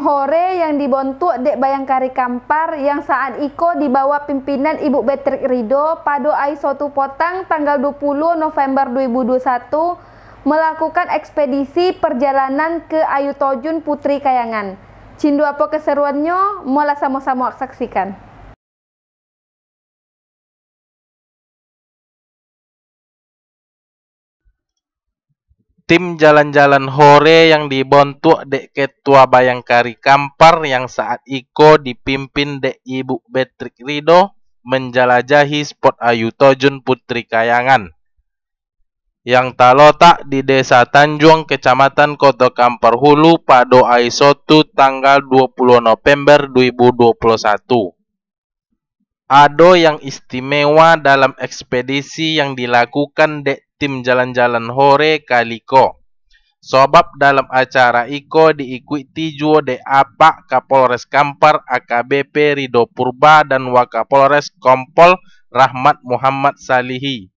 Hore yang dibentuk Dek Bayangkari Kampar yang saat Iko dibawa pimpinan Ibu Betrik Rido pada Aisotu Potang tanggal 20 November 2021 melakukan ekspedisi perjalanan ke Ayu Tojun Putri Kayangan. Cindu apa keseruannya? Mula sama-sama saksikan. tim jalan-jalan hore yang dibontuk dek ketua Bayangkari Kampar yang saat Iko dipimpin dek Ibu Betrik Rido menjelajahi spot Ayu Tojun Putri Kayangan yang terletak di Desa Tanjung, Kecamatan Kota Kampar Hulu, Pado Aisotu, tanggal 20 November 2021. Ado yang istimewa dalam ekspedisi yang dilakukan dek tim jalan-jalan hore kaliko. Sobab dalam acara iko diikuti juo de apa Kapolres Kampar AKBP Rido Purba dan Wakapolres Kompol Rahmat Muhammad Salihi.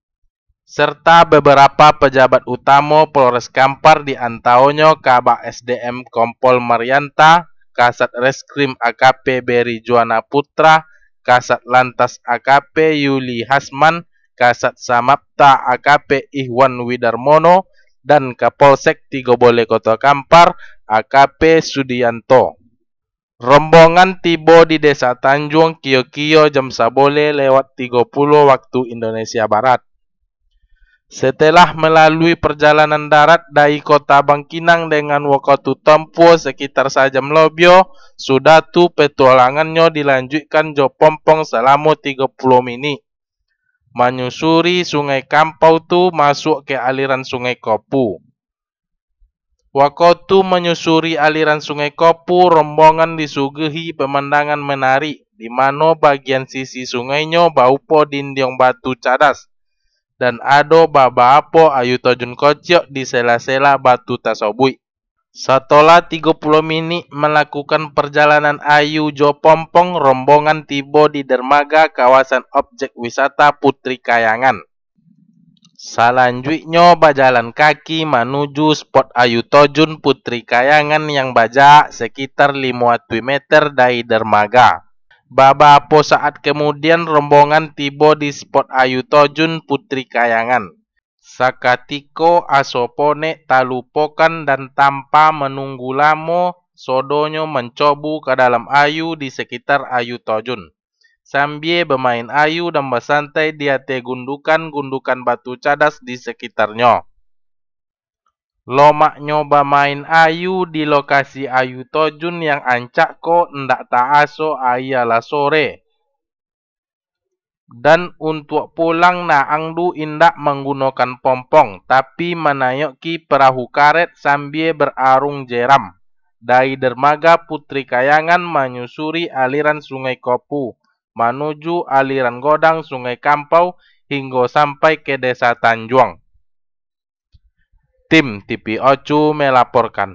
Serta beberapa pejabat utama Polres Kampar di antaonyo Kabak SDM Kompol Marianta, Kasat Reskrim AKP Beri Juana Putra, Kasat Lantas AKP Yuli Hasman, Kasat Samapta AKP Ihwan Widarmono, dan Kapolsek Tigobole Kota Kampar AKP Sudianto. Rombongan tiba di Desa Tanjung Kiyokiyo jam Sabole lewat 30 waktu Indonesia Barat. Setelah melalui perjalanan darat dari kota Bangkinang dengan waktu tempuh sekitar sajam lobio, sudah tu petualangannya dilanjutkan Jo Pompong selama 30 menit. Menyusuri sungai Kampau tu masuk ke aliran sungai Kopu. Waktu menyusuri aliran sungai Kopu, rombongan disuguhi pemandangan menarik, di mana bagian sisi sungainya bau podin diong batu cadas dan ado babapo ayu tojun kocio di sela-sela batu tasobui. Setelah 30 menit melakukan perjalanan Ayu Jo Pompong, rombongan tibo di dermaga kawasan objek wisata Putri Kayangan. Selanjutnya berjalan kaki menuju spot Ayu Tojun Putri Kayangan yang bajak sekitar 50 meter dari dermaga. Babapo saat kemudian rombongan tiba di spot Ayu Tojun Putri Kayangan. Sakatiko asopone talupokan dan tanpa menunggu lama Sodonyo mencobu ke dalam Ayu di sekitar Ayu Tojun. Sambil bermain Ayu dan bersantai dia tegundukan gundukan batu cadas di sekitarnya. Lomak nyoba main ayu di lokasi ayu tojun yang ancak ko ndak taaso ayalah sore. Dan untuk pulang naang du indak menggunakan pompong, tapi menayoki perahu karet sambil berarung jeram. Dari dermaga Putri Kayangan menyusuri aliran sungai Kopu, menuju aliran godang sungai Kampau hingga sampai ke desa Tanjuang. Tim TPO Chu melaporkan